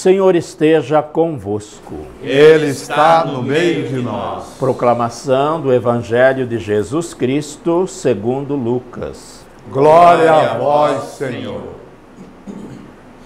Senhor esteja convosco. Ele está no meio de nós. Proclamação do Evangelho de Jesus Cristo, segundo Lucas. Glória a vós, Senhor.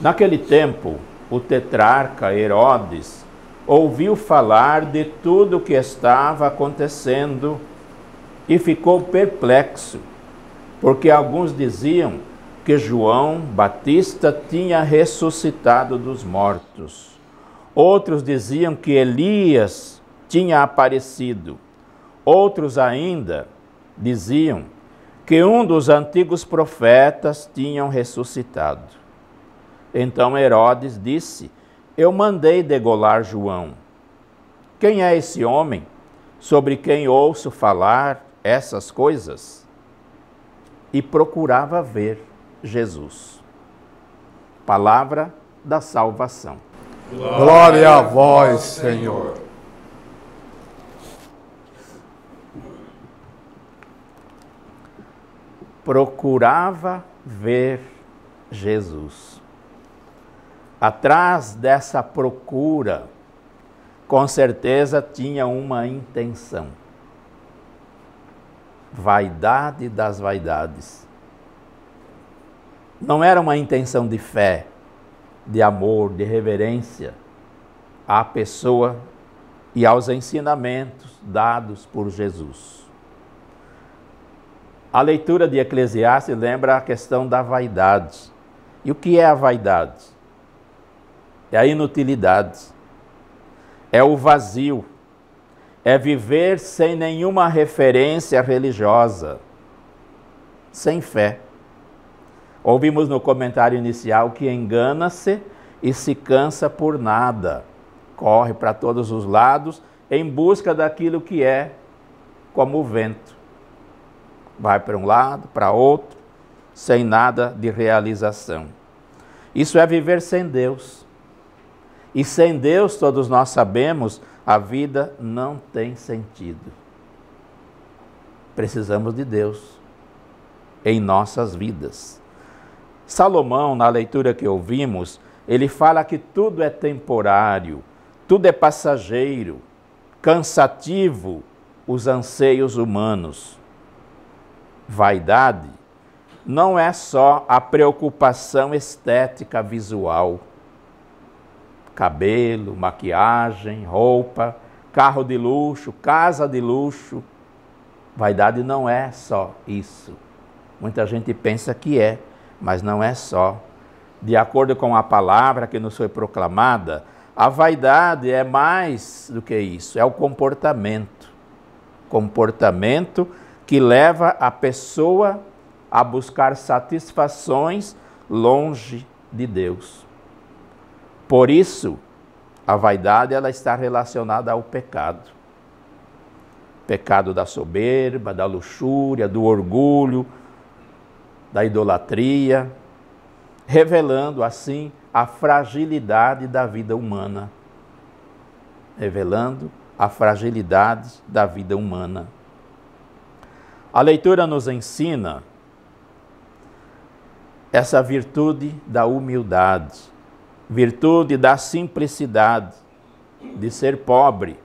Naquele tempo, o tetrarca Herodes ouviu falar de tudo o que estava acontecendo e ficou perplexo, porque alguns diziam que João Batista tinha ressuscitado dos mortos. Outros diziam que Elias tinha aparecido. Outros ainda diziam que um dos antigos profetas tinham ressuscitado. Então Herodes disse: Eu mandei degolar João. Quem é esse homem sobre quem ouço falar essas coisas? E procurava ver Jesus. Palavra da salvação. Glória a vós, Senhor. Procurava ver Jesus. Atrás dessa procura, com certeza tinha uma intenção. Vaidade das vaidades não era uma intenção de fé, de amor, de reverência à pessoa e aos ensinamentos dados por Jesus. A leitura de Eclesiastes lembra a questão da vaidade. E o que é a vaidade? É a inutilidade, é o vazio, é viver sem nenhuma referência religiosa, sem fé. Ouvimos no comentário inicial que engana-se e se cansa por nada, corre para todos os lados em busca daquilo que é como o vento. Vai para um lado, para outro, sem nada de realização. Isso é viver sem Deus. E sem Deus, todos nós sabemos, a vida não tem sentido. Precisamos de Deus em nossas vidas. Salomão, na leitura que ouvimos, ele fala que tudo é temporário, tudo é passageiro, cansativo os anseios humanos. Vaidade não é só a preocupação estética visual. Cabelo, maquiagem, roupa, carro de luxo, casa de luxo. Vaidade não é só isso. Muita gente pensa que é, mas não é só. De acordo com a palavra que nos foi proclamada, a vaidade é mais do que isso, é o comportamento. Comportamento que leva a pessoa a buscar satisfações longe de Deus. Por isso, a vaidade ela está relacionada ao pecado. Pecado da soberba, da luxúria, do orgulho, da idolatria, revelando assim a fragilidade da vida humana. Revelando a fragilidade da vida humana. A leitura nos ensina essa virtude da humildade, virtude da simplicidade, de ser pobre.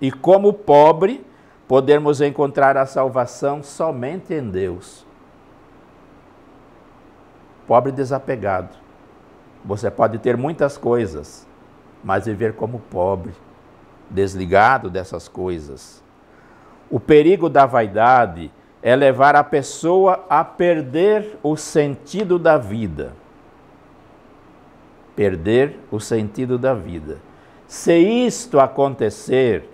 E como pobre, podemos encontrar a salvação somente em Deus. Pobre desapegado. Você pode ter muitas coisas, mas viver como pobre, desligado dessas coisas. O perigo da vaidade é levar a pessoa a perder o sentido da vida. Perder o sentido da vida. Se isto acontecer,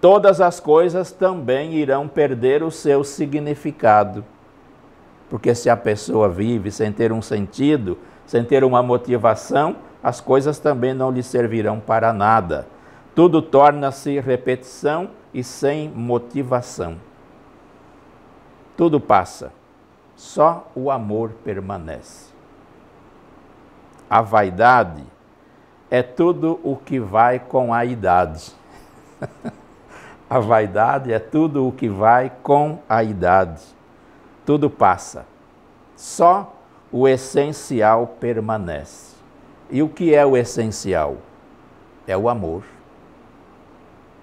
todas as coisas também irão perder o seu significado. Porque se a pessoa vive sem ter um sentido, sem ter uma motivação, as coisas também não lhe servirão para nada. Tudo torna-se repetição e sem motivação. Tudo passa, só o amor permanece. A vaidade é tudo o que vai com a idade. a vaidade é tudo o que vai com a idade tudo passa. Só o essencial permanece. E o que é o essencial? É o amor.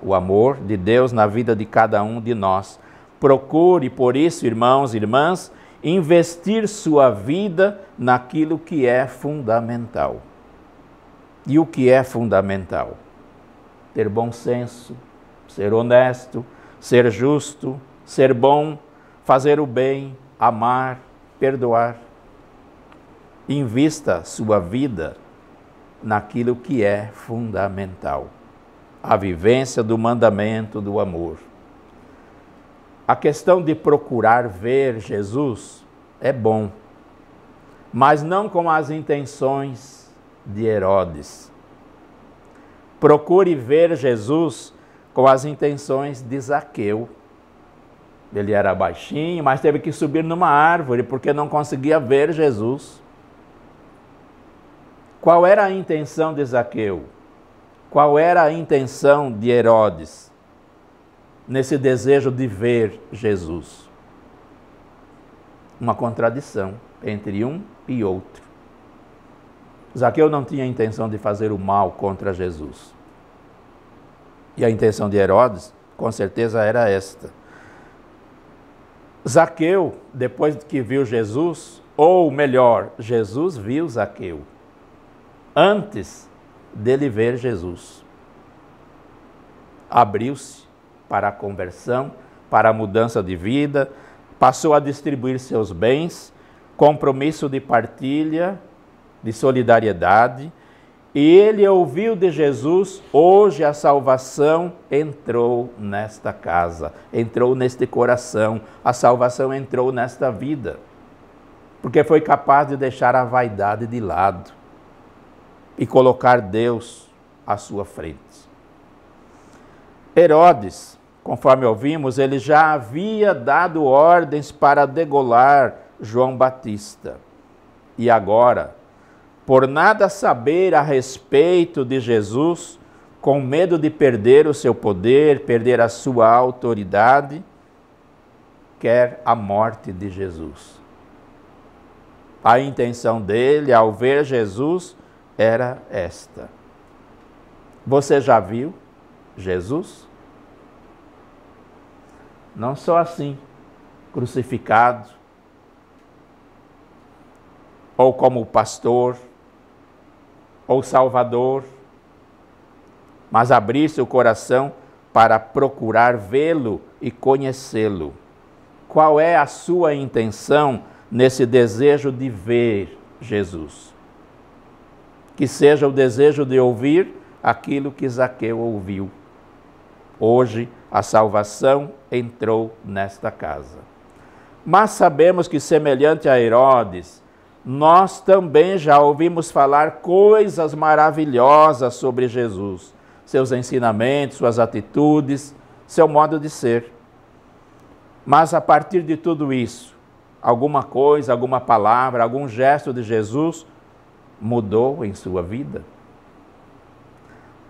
O amor de Deus na vida de cada um de nós. Procure, por isso, irmãos e irmãs, investir sua vida naquilo que é fundamental. E o que é fundamental? Ter bom senso, ser honesto, ser justo, ser bom, fazer o bem, amar, perdoar. Invista sua vida naquilo que é fundamental, a vivência do mandamento do amor. A questão de procurar ver Jesus é bom, mas não com as intenções de Herodes. Procure ver Jesus com as intenções de Zaqueu ele era baixinho, mas teve que subir numa árvore porque não conseguia ver Jesus. Qual era a intenção de Zaqueu? Qual era a intenção de Herodes nesse desejo de ver Jesus? Uma contradição entre um e outro. Zaqueu não tinha a intenção de fazer o mal contra Jesus. E a intenção de Herodes, com certeza, era esta Zaqueu, depois que viu Jesus, ou melhor, Jesus viu Zaqueu antes dele ver Jesus. Abriu-se para a conversão, para a mudança de vida, passou a distribuir seus bens, compromisso de partilha, de solidariedade, e ele ouviu de Jesus: hoje a salvação entrou nesta casa, entrou neste coração, a salvação entrou nesta vida, porque foi capaz de deixar a vaidade de lado e colocar Deus à sua frente. Herodes, conforme ouvimos, ele já havia dado ordens para degolar João Batista. E agora por nada saber a respeito de Jesus, com medo de perder o seu poder, perder a sua autoridade, quer a morte de Jesus. A intenção dele ao ver Jesus era esta: Você já viu Jesus? Não só assim, crucificado, ou como pastor, ou Salvador, mas abrisse o coração para procurar vê-lo e conhecê-lo. Qual é a sua intenção nesse desejo de ver Jesus? Que seja o desejo de ouvir aquilo que Zaqueu ouviu. Hoje a salvação entrou nesta casa. Mas sabemos que, semelhante a Herodes, nós também já ouvimos falar coisas maravilhosas sobre Jesus, seus ensinamentos, suas atitudes, seu modo de ser. Mas a partir de tudo isso, alguma coisa, alguma palavra, algum gesto de Jesus mudou em sua vida.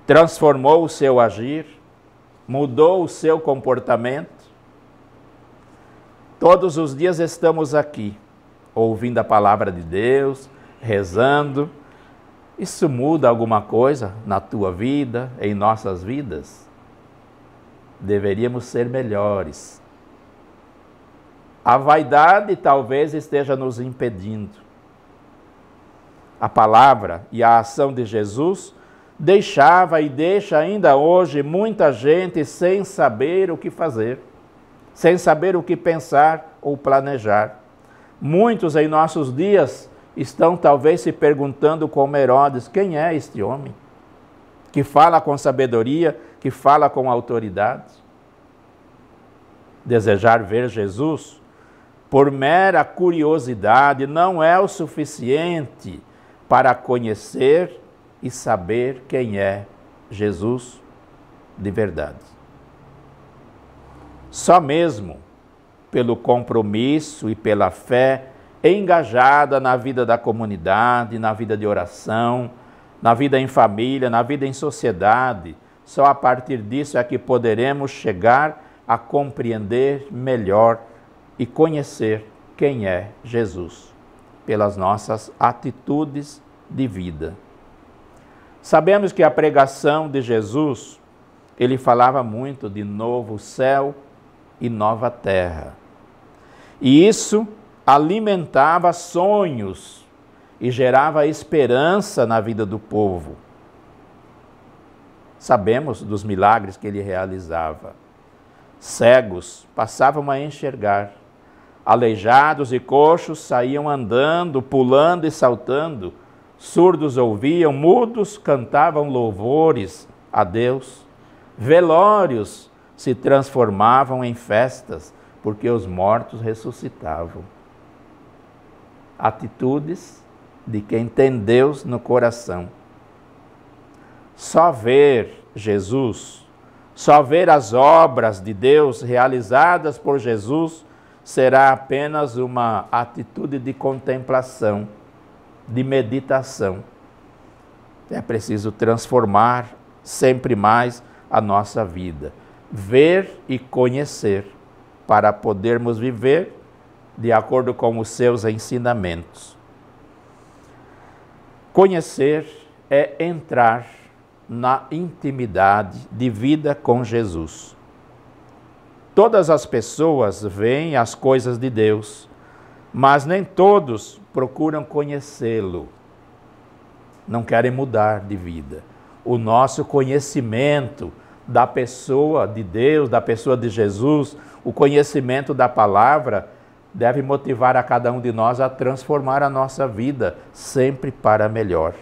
Transformou o seu agir, mudou o seu comportamento. Todos os dias estamos aqui ouvindo a palavra de Deus, rezando. Isso muda alguma coisa na tua vida, em nossas vidas? Deveríamos ser melhores. A vaidade talvez esteja nos impedindo. A palavra e a ação de Jesus deixava e deixa ainda hoje muita gente sem saber o que fazer, sem saber o que pensar ou planejar. Muitos em nossos dias estão talvez se perguntando como Herodes, quem é este homem? Que fala com sabedoria, que fala com autoridade. Desejar ver Jesus por mera curiosidade não é o suficiente para conhecer e saber quem é Jesus de verdade. Só mesmo pelo compromisso e pela fé engajada na vida da comunidade, na vida de oração, na vida em família, na vida em sociedade. Só a partir disso é que poderemos chegar a compreender melhor e conhecer quem é Jesus, pelas nossas atitudes de vida. Sabemos que a pregação de Jesus, ele falava muito de novo céu e nova terra. E isso alimentava sonhos e gerava esperança na vida do povo. Sabemos dos milagres que ele realizava. Cegos passavam a enxergar, aleijados e coxos saíam andando, pulando e saltando, surdos ouviam, mudos cantavam louvores a Deus, velórios se transformavam em festas, porque os mortos ressuscitavam. Atitudes de quem tem Deus no coração. Só ver Jesus, só ver as obras de Deus realizadas por Jesus será apenas uma atitude de contemplação, de meditação. É preciso transformar sempre mais a nossa vida, ver e conhecer para podermos viver de acordo com os seus ensinamentos. Conhecer é entrar na intimidade de vida com Jesus. Todas as pessoas veem as coisas de Deus, mas nem todos procuram conhecê-lo. Não querem mudar de vida. O nosso conhecimento da pessoa de Deus, da pessoa de Jesus, o conhecimento da palavra deve motivar a cada um de nós a transformar a nossa vida sempre para melhor.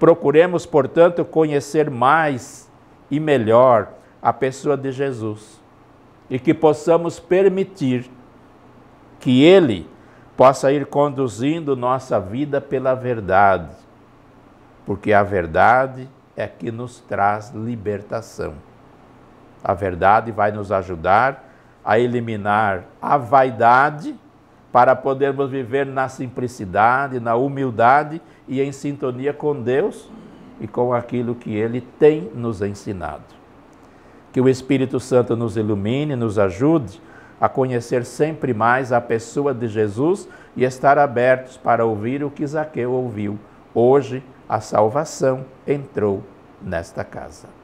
Procuremos, portanto, conhecer mais e melhor a pessoa de Jesus e que possamos permitir que Ele possa ir conduzindo nossa vida pela verdade, porque a verdade é que nos traz libertação. A verdade vai nos ajudar a eliminar a vaidade para podermos viver na simplicidade, na humildade e em sintonia com Deus e com aquilo que Ele tem nos ensinado. Que o Espírito Santo nos ilumine, nos ajude a conhecer sempre mais a pessoa de Jesus e estar abertos para ouvir o que Zaqueu ouviu. Hoje a salvação entrou nesta casa.